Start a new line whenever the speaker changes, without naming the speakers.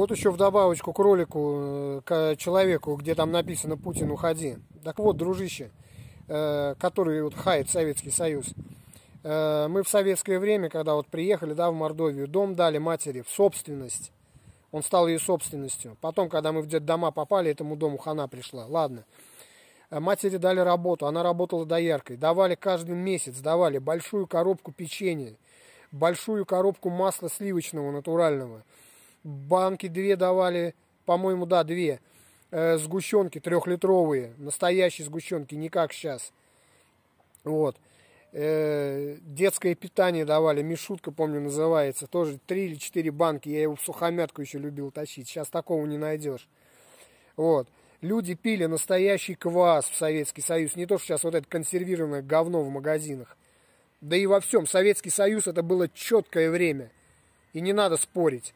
Вот еще в добавочку к ролику, э, к человеку, где там написано «Путин, уходи». Так вот, дружище, э, который вот хает Советский Союз. Э, мы в советское время, когда вот приехали, да, в Мордовию, дом дали матери в собственность. Он стал ее собственностью. Потом, когда мы в дома попали, этому дому хана пришла. Ладно. Матери дали работу, она работала дояркой. Давали каждый месяц, давали большую коробку печенья, большую коробку масла сливочного натурального – банки две давали, по-моему, да, две, э, сгущенки трехлитровые, настоящие сгущенки, не как сейчас. Вот. Э, детское питание давали, Мишутка, помню, называется, тоже три или четыре банки, я его в сухомятку еще любил тащить, сейчас такого не найдешь. Вот. Люди пили настоящий квас в Советский Союз, не то, что сейчас вот это консервированное говно в магазинах. Да и во всем. Советский Союз это было четкое время. И не надо спорить.